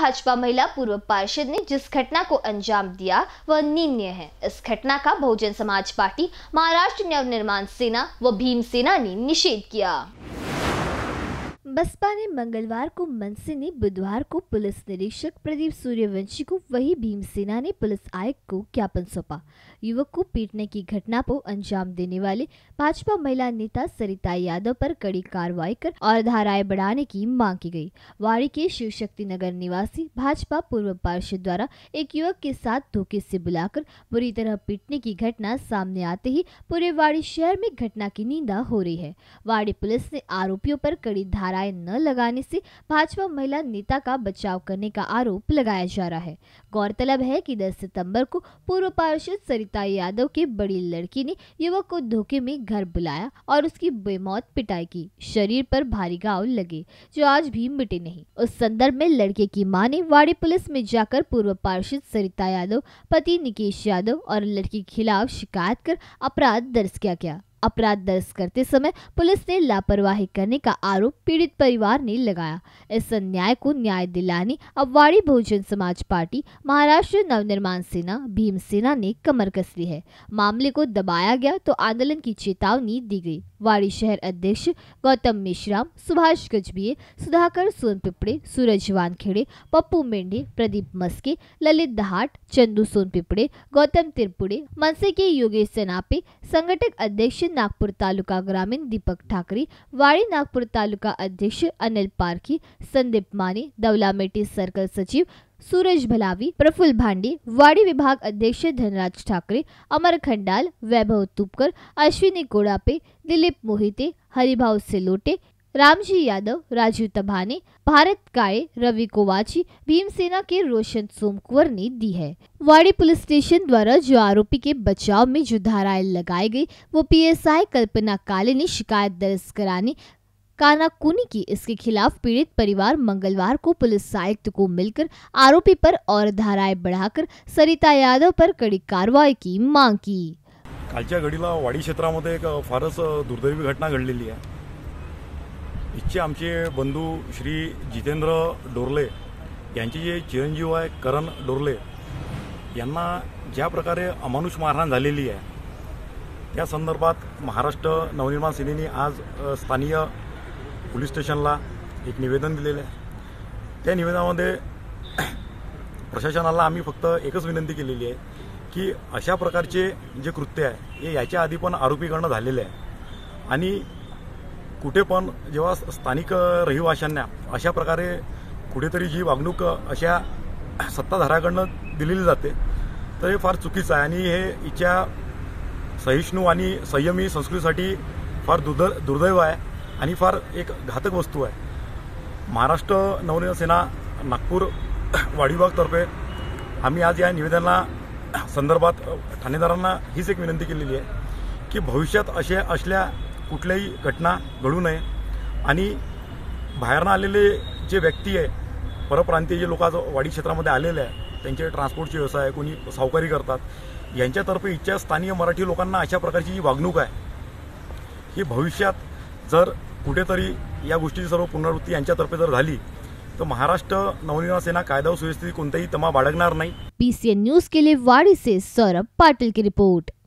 भाजपा महिला पूर्व पार्षद ने जिस घटना को अंजाम दिया वह निंदनीय है इस घटना का बहुजन समाज पार्टी महाराष्ट्र नवनिर्माण सेना व भीम सेना ने निषेध किया बसपा ने मंगलवार को मनसे ने बुधवार को पुलिस निरीक्षक प्रदीप सूर्यवंशी को वही भीमसेना ने पुलिस आयुक्त को ज्ञापन सौंपा युवक को पीटने की घटना को अंजाम देने वाले भाजपा महिला नेता सरिता यादव पर कड़ी कार्रवाई कर और धाराएं बढ़ाने की मांग की गई वाड़ी के शिव शक्ति नगर निवासी भाजपा पूर्व पार्षद द्वारा एक युवक के साथ धोखे से बुलाकर बुरी तरह पीटने की घटना सामने आते ही पूरे वाड़ी शहर में घटना की निंदा हो रही है वाड़ी पुलिस ने आरोपियों पर कड़ी धारा नारे न लगाने से भाजपा महिला नेता का बचाव करने का आरोप लगाया जा रहा है गौरतलब है कि 10 सितंबर को पूर्व पार्षद सरिता यादव की बड़ी लड़की ने युवक को धोखे में घर बुलाया और उसकी बेमौत पिटाई की शरीर पर भारी घाव लगे जो आज भी मिटे नहीं उस संदर्भ में लड़के की माँ ने वाड़ी पुलिस में जाकर पूर्व पार्षद सरिता यादव पति निकेश यादव और लड़की के खिलाफ शिकायत कर अपराध दर्ज किया गया अपराध दर्ज करते समय पुलिस ने लापरवाही करने का आरोप पीड़ित परिवार ने लगाया इस अन्याय को न्याय दिलाने वाड़ी बहुजन समाज पार्टी महाराष्ट्र नवनिर्माण सेना भीम सेना ने कमर कस ली है मामले को दबाया गया तो आंदोलन की चेतावनी दी गई वाड़ी शहर अध्यक्ष गौतम मिश्राम सुभाष गजबीये सुधाकर सोन पिपड़े सूरज वानखेड़े पप्पू मेंढे प्रदीप मस्के ललित दहाट चंदू सोन पिपड़े गौतम त्रिपुड़े मनसे के योगेश सेनापे संगठक अध्यक्ष नागपुर तालुका ग्रामीण दीपक ठाकरे वाड़ी नागपुर तालुका अध्यक्ष अनिल पारखी संदीप माने दौलामेटी सर्कल सचिव सूरज भलावी प्रफुल भांडी वाड़ी विभाग अध्यक्ष धनराज ठाकरे अमर खंडाल वैभव तुपकर अश्विनी कोड़ापे दिलीप मोहिते हरिभाव सिलोटे रामजी यादव राजीव तबाने भारत काय रवि कोवाची भीमसेना के रोशन सोमकुवर ने दी है वाड़ी पुलिस स्टेशन द्वारा जो आरोपी के बचाव में जो धाराएं लगाई गई वो पीएसआई कल्पना काले ने शिकायत दर्ज कराने कानाकुनी की इसके खिलाफ पीड़ित परिवार मंगलवार को पुलिस आयुक्त को मिलकर आरोपी पर और धाराएं बढ़ाकर सरिता यादव पर कड़ी कार्रवाई की मांग की कालच्या घडीला वाडी क्षेत्रामध्ये एक फारच दुर्दैवी घटना घडलेली आहे इथचे आमचे बंधू श्री जितेंद्र डोरले यांचे जे चिरंजीव आहे करण डोरले यांना ज्या प्रकारे अमानुष मारहाण झालेली आहे त्या संदर्भात महाराष्ट्र नवनिर्माण सेनेने आज स्थानीय पोलीस स्टेशनला एक निवेदन दिलेलं आहे त्या निवेदनामध्ये प्रशासनाला आम्ही फक्त एकच विनंती केलेली आहे की अशा प्रकारचे जे कृत्य आहे हे याच्या आधी पण आरोपीकडनं झालेले आहे आणि कुठे पण जेव्हा स्थानिक रहिवाशांना अशा प्रकारे कुठेतरी जी वागणूक अशा सत्ताधाऱ्याकडनं दिलेली जाते तर हे फार चुकीचं आहे आणि हे हिच्या सहिष्णू आणि संयमी संस्कृतीसाठी फार दुर्द दुर्दैव आहे आणि फार एक घातक वस्तू आहे महाराष्ट्र नवनिर्माण सेना नागपूर वाडीबागतर्फे आम्ही आज या निवेदना संदर्भात ठाणेदारांना हीच एक विनंती केलेली आहे की भविष्यात असे असल्या कुठल्याही घटना घडू नये आणि बाहेरनं आलेले जे व्यक्ती आहे परप्रांतीय जे लोक आज वाडी क्षेत्रामध्ये आलेले आहे त्यांचे ट्रान्सपोर्टचे व्यवसाय कोणी सावकारी करतात यांच्यातर्फे इच्छा स्थानीय मराठी लोकांना अशा प्रकारची जी वागणूक आहे ही भविष्यात जर कुठेतरी या गोष्टीची सर्व पुनरावृत्ती यांच्यातर्फे जर झाली तर महाराष्ट्र नवनिर्माण सेना कायदा सुव्यवस्थेची कोणताही तमा बाळगणार नाही पीसीएन न्यूज के लिए वाड़ी सौरभ पाटील की रिपोर्ट